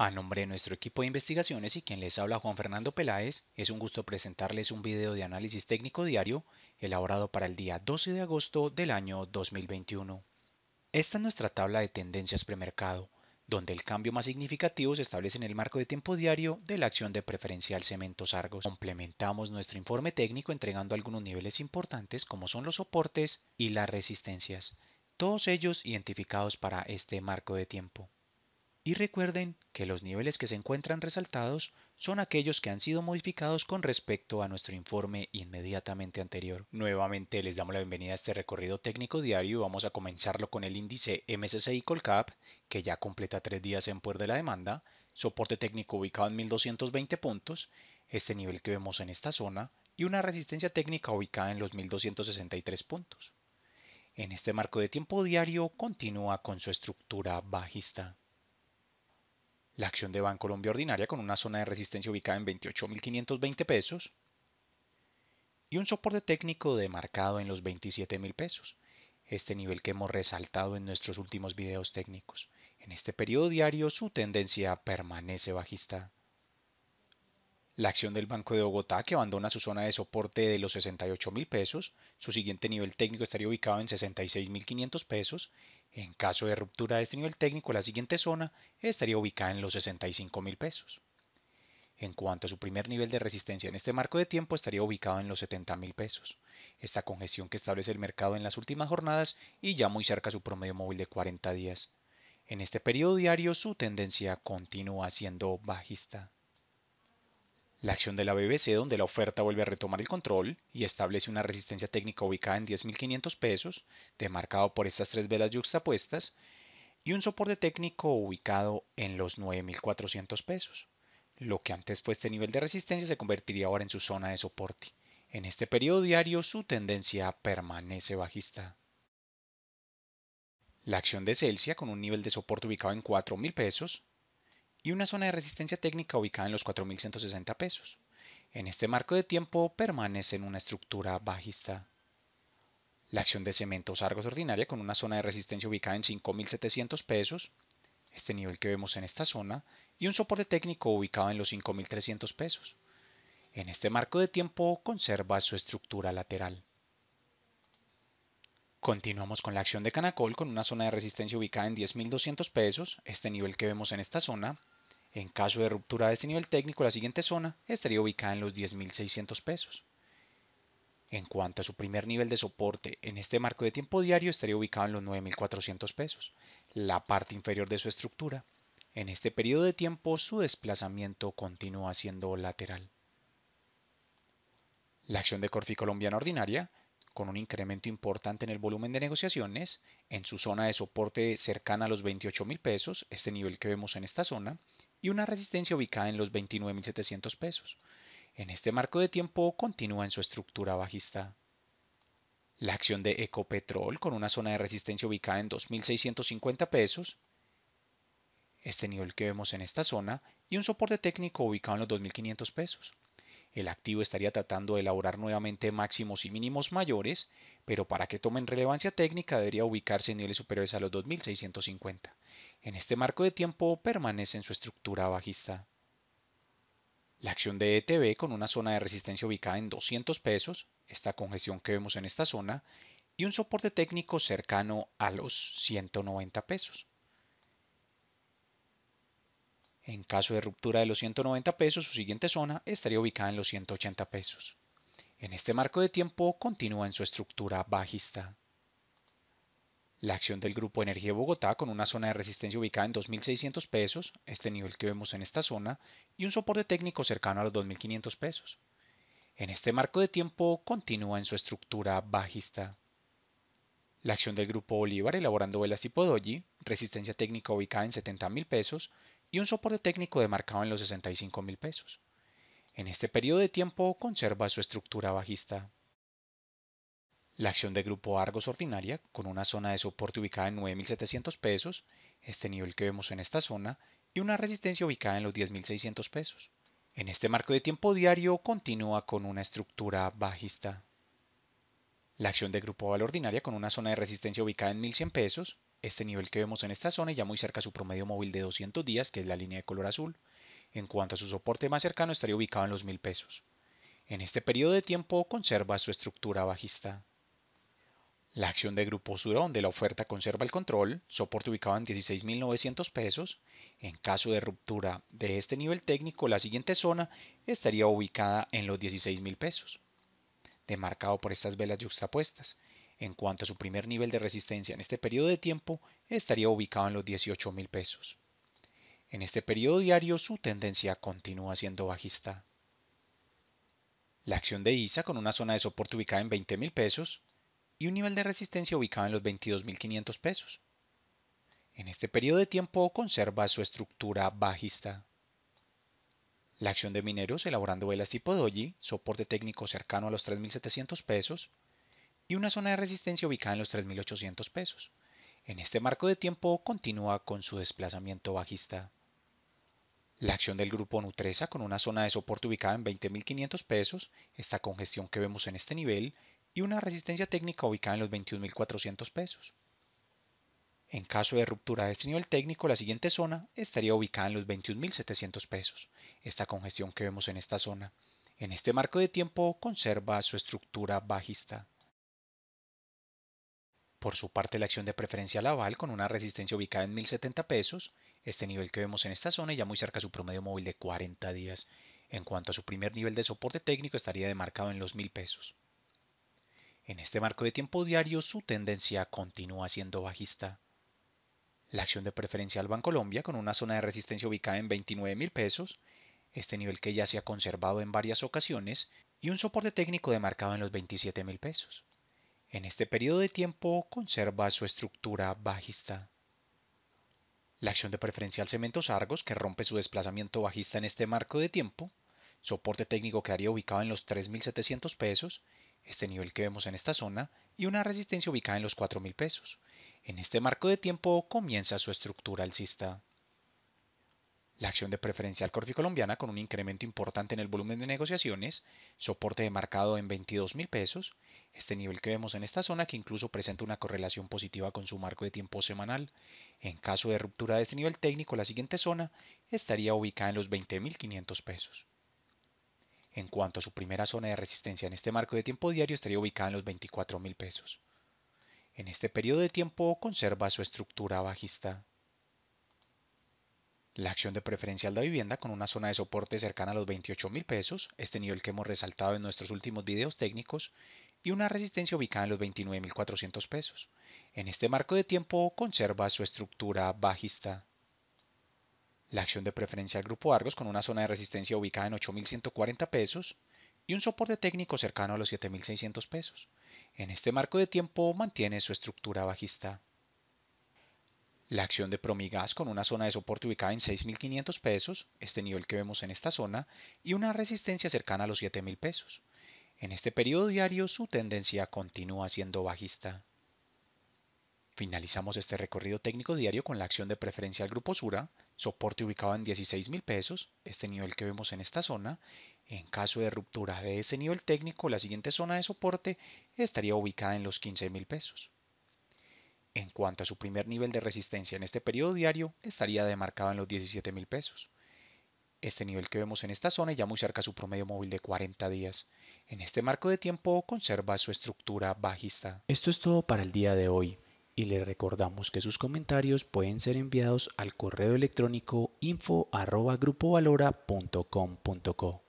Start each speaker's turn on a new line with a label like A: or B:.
A: A nombre de nuestro equipo de investigaciones y quien les habla Juan Fernando Peláez, es un gusto presentarles un video de análisis técnico diario elaborado para el día 12 de agosto del año 2021. Esta es nuestra tabla de tendencias premercado, donde el cambio más significativo se establece en el marco de tiempo diario de la acción de preferencial Cementos Argos. Complementamos nuestro informe técnico entregando algunos niveles importantes como son los soportes y las resistencias, todos ellos identificados para este marco de tiempo y recuerden que los niveles que se encuentran resaltados son aquellos que han sido modificados con respecto a nuestro informe inmediatamente anterior. Nuevamente les damos la bienvenida a este recorrido técnico diario. Vamos a comenzarlo con el índice MSCI Colcap, que ya completa tres días en puerta de la demanda, soporte técnico ubicado en 1220 puntos, este nivel que vemos en esta zona, y una resistencia técnica ubicada en los 1263 puntos. En este marco de tiempo diario continúa con su estructura bajista la acción de Bancolombia ordinaria con una zona de resistencia ubicada en 28.520 pesos y un soporte técnico demarcado en los 27.000 pesos, este nivel que hemos resaltado en nuestros últimos videos técnicos. En este periodo diario su tendencia permanece bajista la acción del Banco de Bogotá que abandona su zona de soporte de los 68 mil pesos, su siguiente nivel técnico estaría ubicado en 66 mil 500 pesos, en caso de ruptura de este nivel técnico la siguiente zona estaría ubicada en los 65 mil pesos. En cuanto a su primer nivel de resistencia en este marco de tiempo estaría ubicado en los 70 mil pesos, esta congestión que establece el mercado en las últimas jornadas y ya muy cerca a su promedio móvil de 40 días. En este periodo diario su tendencia continúa siendo bajista. La acción de la BBC donde la oferta vuelve a retomar el control y establece una resistencia técnica ubicada en 10.500 pesos, demarcado por estas tres velas yuxtapuestas, y un soporte técnico ubicado en los 9.400 pesos. Lo que antes fue este nivel de resistencia se convertiría ahora en su zona de soporte. En este periodo diario su tendencia permanece bajista. La acción de Celsius con un nivel de soporte ubicado en 4.000 pesos y una zona de resistencia técnica ubicada en los 4.160 pesos. En este marco de tiempo permanece en una estructura bajista. La acción de cementos Argos ordinaria con una zona de resistencia ubicada en 5.700 pesos, este nivel que vemos en esta zona, y un soporte técnico ubicado en los 5.300 pesos. En este marco de tiempo conserva su estructura lateral. Continuamos con la acción de Canacol con una zona de resistencia ubicada en 10.200 pesos, este nivel que vemos en esta zona. En caso de ruptura de este nivel técnico, la siguiente zona estaría ubicada en los 10.600 pesos. En cuanto a su primer nivel de soporte en este marco de tiempo diario, estaría ubicado en los 9.400 pesos, la parte inferior de su estructura. En este periodo de tiempo, su desplazamiento continúa siendo lateral. La acción de Corfi Colombiana Ordinaria con un incremento importante en el volumen de negociaciones, en su zona de soporte cercana a los $28,000 mil pesos, este nivel que vemos en esta zona, y una resistencia ubicada en los 29.700 pesos. En este marco de tiempo continúa en su estructura bajista. La acción de Ecopetrol con una zona de resistencia ubicada en 2.650 pesos, este nivel que vemos en esta zona, y un soporte técnico ubicado en los 2.500 pesos el activo estaría tratando de elaborar nuevamente máximos y mínimos mayores, pero para que tomen relevancia técnica debería ubicarse en niveles superiores a los 2650. En este marco de tiempo permanece en su estructura bajista. La acción de ETB con una zona de resistencia ubicada en 200 pesos, esta congestión que vemos en esta zona, y un soporte técnico cercano a los 190 pesos. En caso de ruptura de los 190 pesos, su siguiente zona estaría ubicada en los 180 pesos. En este marco de tiempo continúa en su estructura bajista. La acción del Grupo Energía Bogotá con una zona de resistencia ubicada en 2.600 pesos, este nivel que vemos en esta zona, y un soporte técnico cercano a los 2.500 pesos. En este marco de tiempo continúa en su estructura bajista. La acción del Grupo Bolívar elaborando velas tipo doji, resistencia técnica ubicada en 70.000 pesos, y un soporte técnico demarcado en los 65 mil pesos. En este periodo de tiempo conserva su estructura bajista. La acción de grupo Argos ordinaria, con una zona de soporte ubicada en 9.700 pesos, este nivel que vemos en esta zona, y una resistencia ubicada en los 10.600 pesos. En este marco de tiempo diario continúa con una estructura bajista. La acción de grupo Valor ordinaria con una zona de resistencia ubicada en 1.100 pesos, este nivel que vemos en esta zona ya muy cerca su promedio móvil de 200 días, que es la línea de color azul. En cuanto a su soporte más cercano, estaría ubicado en los 1000 pesos. En este periodo de tiempo conserva su estructura bajista. La acción de Grupo Sur, donde la oferta conserva el control, soporte ubicado en 16.900 pesos. En caso de ruptura de este nivel técnico, la siguiente zona estaría ubicada en los 16.000 pesos, demarcado por estas velas yuxtapuestas. En cuanto a su primer nivel de resistencia en este periodo de tiempo, estaría ubicado en los $18,000. pesos. En este periodo diario su tendencia continúa siendo bajista. La acción de ISA con una zona de soporte ubicada en $20,000 pesos y un nivel de resistencia ubicado en los 22.500 pesos. En este periodo de tiempo conserva su estructura bajista. La acción de mineros elaborando velas tipo doji, soporte técnico cercano a los 3.700 pesos, y una zona de resistencia ubicada en los 3.800 pesos. En este marco de tiempo continúa con su desplazamiento bajista. La acción del grupo Nutresa con una zona de soporte ubicada en 20.500 pesos, esta congestión que vemos en este nivel y una resistencia técnica ubicada en los 21.400 pesos. En caso de ruptura de este nivel técnico, la siguiente zona estaría ubicada en los 21.700 pesos, esta congestión que vemos en esta zona. En este marco de tiempo conserva su estructura bajista. Por su parte, la acción de preferencia Laval con una resistencia ubicada en 1070 pesos, este nivel que vemos en esta zona ya muy cerca a su promedio móvil de 40 días. En cuanto a su primer nivel de soporte técnico, estaría demarcado en los 1000 pesos. En este marco de tiempo diario, su tendencia continúa siendo bajista. La acción de preferencia al Bancolombia con una zona de resistencia ubicada en 29 pesos, este nivel que ya se ha conservado en varias ocasiones, y un soporte técnico demarcado en los 27 pesos. En este periodo de tiempo conserva su estructura bajista. La acción de preferencial Cementos Argos, que rompe su desplazamiento bajista en este marco de tiempo, soporte técnico quedaría ubicado en los 3.700 pesos, este nivel que vemos en esta zona, y una resistencia ubicada en los 4.000 pesos. En este marco de tiempo comienza su estructura alcista. La acción de preferencial colombiana con un incremento importante en el volumen de negociaciones, soporte demarcado en 22.000 pesos, este nivel que vemos en esta zona que incluso presenta una correlación positiva con su marco de tiempo semanal. En caso de ruptura de este nivel técnico, la siguiente zona estaría ubicada en los 20.500 pesos. En cuanto a su primera zona de resistencia en este marco de tiempo diario, estaría ubicada en los 24.000 pesos. En este periodo de tiempo conserva su estructura bajista. La acción de preferencial de vivienda con una zona de soporte cercana a los $28,000, pesos, este nivel que hemos resaltado en nuestros últimos videos técnicos, y una resistencia ubicada en los 29.400 pesos. En este marco de tiempo conserva su estructura bajista. La acción de preferencia del grupo Argos con una zona de resistencia ubicada en 8.140 pesos y un soporte técnico cercano a los 7.600 pesos. En este marco de tiempo mantiene su estructura bajista. La acción de Promigas con una zona de soporte ubicada en 6.500 pesos, este nivel que vemos en esta zona, y una resistencia cercana a los 7.000 pesos. En este periodo diario su tendencia continúa siendo bajista. Finalizamos este recorrido técnico diario con la acción de preferencia al grupo Sura, soporte ubicado en 16 pesos, este nivel que vemos en esta zona. En caso de ruptura de ese nivel técnico, la siguiente zona de soporte estaría ubicada en los 15 mil pesos. En cuanto a su primer nivel de resistencia en este periodo diario, estaría demarcado en los 17 pesos este nivel que vemos en esta zona ya muy cerca su promedio móvil de 40 días. En este marco de tiempo conserva su estructura bajista. Esto es todo para el día de hoy y le recordamos que sus comentarios pueden ser enviados al correo electrónico info@grupovalora.com.co.